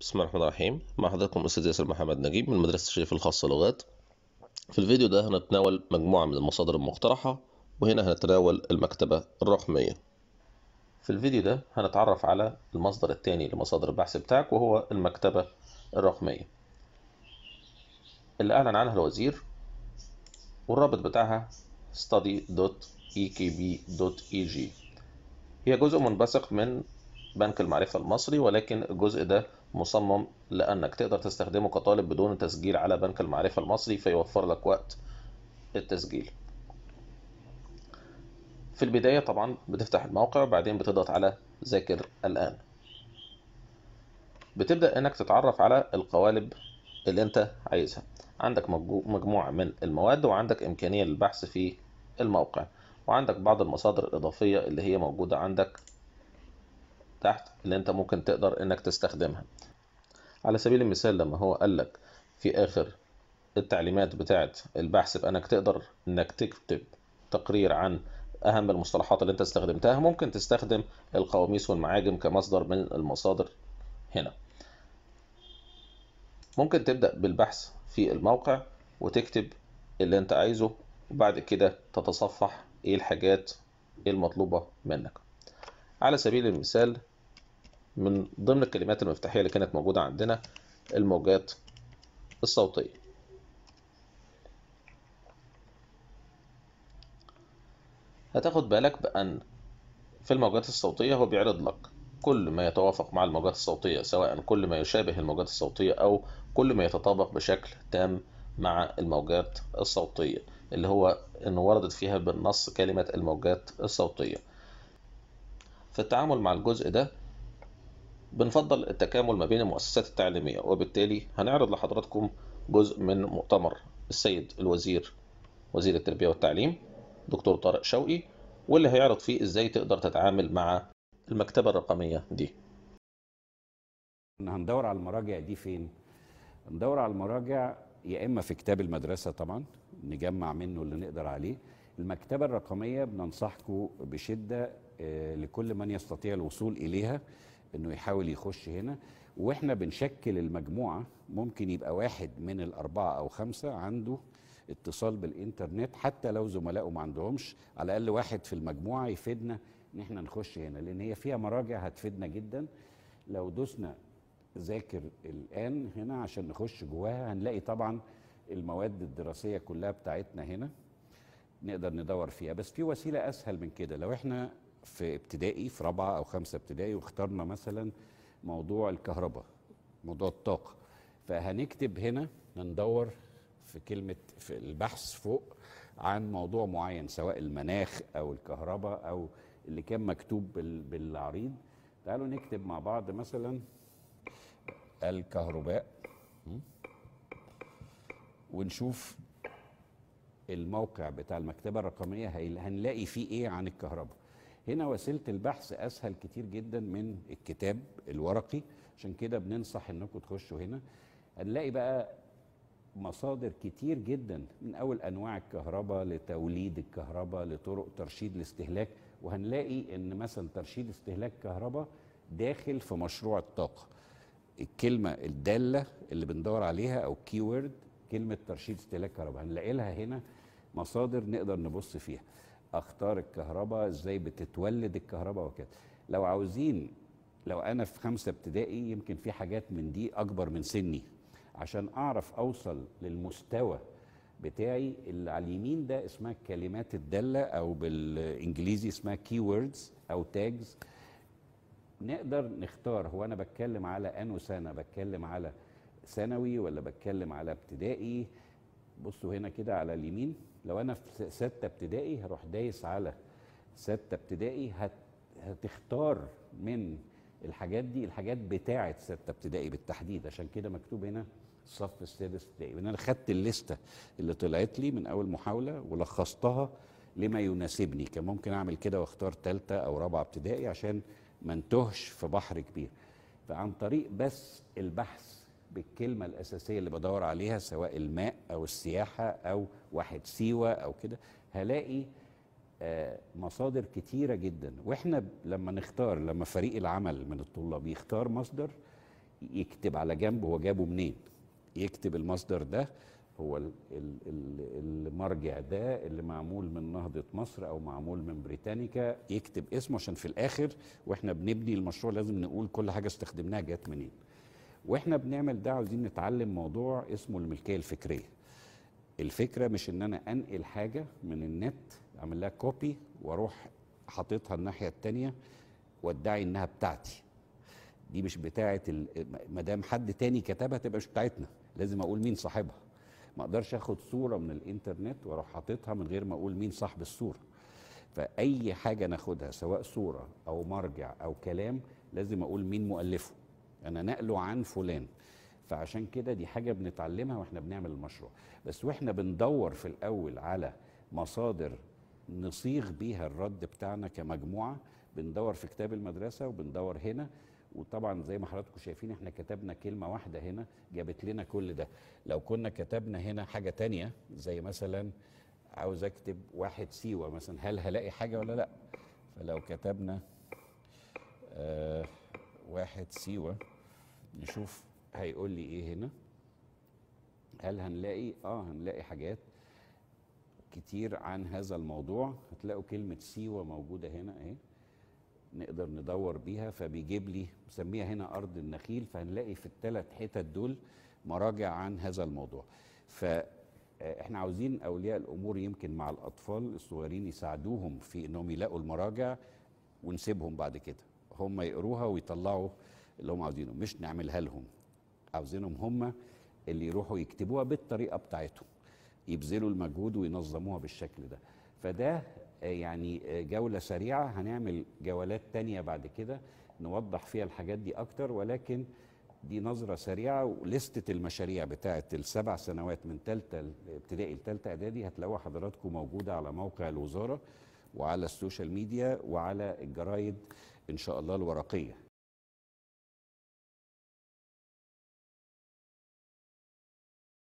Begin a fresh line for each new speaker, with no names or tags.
بسم الله الرحمن الرحيم مع حضراتكم استاذ ياسر محمد نجيب من مدرسه الشريف الخاصه لغات في الفيديو ده هنتناول مجموعه من المصادر المقترحه وهنا هنتناول المكتبه الرقميه في الفيديو ده هنتعرف على المصدر الثاني لمصادر البحث بتاعك وهو المكتبه الرقميه اللي اعلن عنها الوزير والرابط بتاعها study.ekb.eg هي جزء منبثق من بنك المعرفة المصري ولكن الجزء ده مصمم لأنك تقدر تستخدمه كطالب بدون تسجيل على بنك المعرفة المصري فيوفر لك وقت التسجيل في البداية طبعا بتفتح الموقع وبعدين بتضغط على ذاكر الآن بتبدأ انك تتعرف على القوالب اللي انت عايزها عندك مجموعة من المواد وعندك إمكانية للبحث في الموقع وعندك بعض المصادر الإضافية اللي هي موجودة عندك تحت اللي انت ممكن تقدر انك تستخدمها على سبيل المثال لما هو قال لك في اخر التعليمات بتاعت البحث بانك تقدر انك تكتب تقرير عن اهم المصطلحات اللي انت استخدمتها ممكن تستخدم القواميس والمعاجم كمصدر من المصادر هنا ممكن تبدأ بالبحث في الموقع وتكتب اللي انت عايزه وبعد كده تتصفح ايه الحاجات المطلوبة منك على سبيل المثال من ضمن الكلمات المفتاحية اللي كانت موجودة عندنا الموجات الصوتية هتاخد بالك بأن في الموجات الصوتية هو بيعرض لك كل ما يتوافق مع الموجات الصوتية سواء كل ما يشابه الموجات الصوتية أو كل ما يتطابق بشكل تام مع الموجات الصوتية اللي هو إن وردت فيها بالنص كلمة الموجات الصوتية في التعامل مع الجزء ده بنفضل التكامل ما بين المؤسسات التعليمية وبالتالي هنعرض لحضراتكم جزء من مؤتمر السيد الوزير وزير التربية والتعليم دكتور طارق شوقي واللي هيعرض فيه ازاي تقدر تتعامل مع المكتبة الرقمية دي
هندور على المراجع دي فين؟ ندور على المراجع يا اما في كتاب المدرسه طبعا نجمع منه اللي نقدر عليه المكتبه الرقميه بننصحكم بشده آه، لكل من يستطيع الوصول اليها انه يحاول يخش هنا واحنا بنشكل المجموعه ممكن يبقى واحد من الاربعه او خمسه عنده اتصال بالانترنت حتى لو زملائه ما عندهمش على الاقل واحد في المجموعه يفيدنا ان احنا نخش هنا لان هي فيها مراجع هتفيدنا جدا لو دوسنا ذاكر الان هنا عشان نخش جواها هنلاقي طبعا المواد الدراسيه كلها بتاعتنا هنا نقدر ندور فيها بس في وسيله اسهل من كده لو احنا في ابتدائي في رابعه او خمسه ابتدائي واخترنا مثلا موضوع الكهرباء موضوع الطاقه فهنكتب هنا هندور في كلمه في البحث فوق عن موضوع معين سواء المناخ او الكهرباء او اللي كان مكتوب بالعريض تعالوا نكتب مع بعض مثلا الكهرباء ونشوف الموقع بتاع المكتبه الرقميه هنلاقي فيه ايه عن الكهرباء هنا وسيله البحث اسهل كتير جدا من الكتاب الورقي عشان كده بننصح انكم تخشوا هنا هنلاقي بقى مصادر كتير جدا من اول انواع الكهرباء لتوليد الكهرباء لطرق ترشيد الاستهلاك وهنلاقي ان مثلا ترشيد استهلاك كهرباء داخل في مشروع الطاقه الكلمه الداله اللي بندور عليها او كيورد كلمه ترشيد استهلاك كهرباء هنلاقي لها هنا مصادر نقدر نبص فيها اخطار الكهرباء ازاي بتتولد الكهرباء وكده لو عاوزين لو انا في خمسه ابتدائي يمكن في حاجات من دي اكبر من سني عشان اعرف اوصل للمستوى بتاعي اللي على اليمين ده اسمها كلمات الداله او بالانجليزي اسمها كي او تاجز نقدر نختار هو انا بتكلم على انه سنه بتكلم على ثانوي ولا بتكلم على ابتدائي بصوا هنا كده على اليمين لو انا في سته ابتدائي هروح دايس على سته ابتدائي هتختار من الحاجات دي الحاجات بتاعه سته ابتدائي بالتحديد عشان كده مكتوب هنا الصف السادس ابتدائي يعني انا خدت الليسته اللي طلعت لي من اول محاوله ولخصتها لما يناسبني كان ممكن اعمل كده واختار ثالثه او رابعه ابتدائي عشان ما انتهش في بحر كبير فعن طريق بس البحث بالكلمه الاساسيه اللي بدور عليها سواء الماء او السياحه او واحد سيوه او كده هلاقي آه، مصادر كتيره جدا واحنا لما نختار لما فريق العمل من الطلاب يختار مصدر يكتب على جنب هو جابه منين يكتب المصدر ده هو المرجع ده اللي معمول من نهضة مصر أو معمول من بريتانيكا يكتب اسمه عشان في الآخر وإحنا بنبني المشروع لازم نقول كل حاجة استخدمناها جت منين واحنا بنعمل ده عاوزين نتعلم موضوع اسمه الملكيه الفكريه الفكره مش ان انا انقل حاجه من النت اعمل لها كوبي واروح حاططها الناحيه الثانيه وادعي انها بتاعتي دي مش بتاعه ما دام حد تاني كتبها تبقى مش بتاعتنا لازم اقول مين صاحبها ما اقدرش اخد صوره من الانترنت واروح حاططها من غير ما اقول مين صاحب الصوره فاي حاجه ناخدها سواء صوره او مرجع او كلام لازم اقول مين مؤلفه انا نقله عن فلان فعشان كده دي حاجه بنتعلمها واحنا بنعمل المشروع بس واحنا بندور في الاول على مصادر نصيغ بيها الرد بتاعنا كمجموعه بندور في كتاب المدرسه وبندور هنا وطبعا زي ما حضراتكم شايفين احنا كتبنا كلمه واحده هنا جابت لنا كل ده لو كنا كتبنا هنا حاجه تانية زي مثلا عاوز اكتب واحد سيوه مثلا هل هلاقي حاجه ولا لا فلو كتبنا آه واحد سيوة نشوف هيقول لي ايه هنا هل هنلاقي اه هنلاقي حاجات كتير عن هذا الموضوع هتلاقوا كلمة سيوة موجودة هنا اهي نقدر ندور بيها فبيجيب لي مسميها هنا أرض النخيل فهنلاقي في الثلاث حتت دول مراجع عن هذا الموضوع فإحنا آه، عاوزين أولياء الأمور يمكن مع الأطفال الصغيرين يساعدوهم في أنهم يلاقوا المراجع ونسيبهم بعد كده هم يقروها ويطلعوا اللي هم عاوزينه مش نعملها لهم عاوزينهم هم اللي يروحوا يكتبوها بالطريقه بتاعتهم يبذلوا المجهود وينظموها بالشكل ده فده آه، يعني آه، جولة سريعة هنعمل جولات تانية بعد كده نوضح فيها الحاجات دي أكتر ولكن دي نظرة سريعة ولستة المشاريع بتاعة السبع سنوات من ثالثه ابتدائي لثالثه إعدادي هتلاقوها حضراتكم موجودة على موقع الوزارة وعلى السوشيال ميديا وعلى الجرايد ان شاء الله الورقيه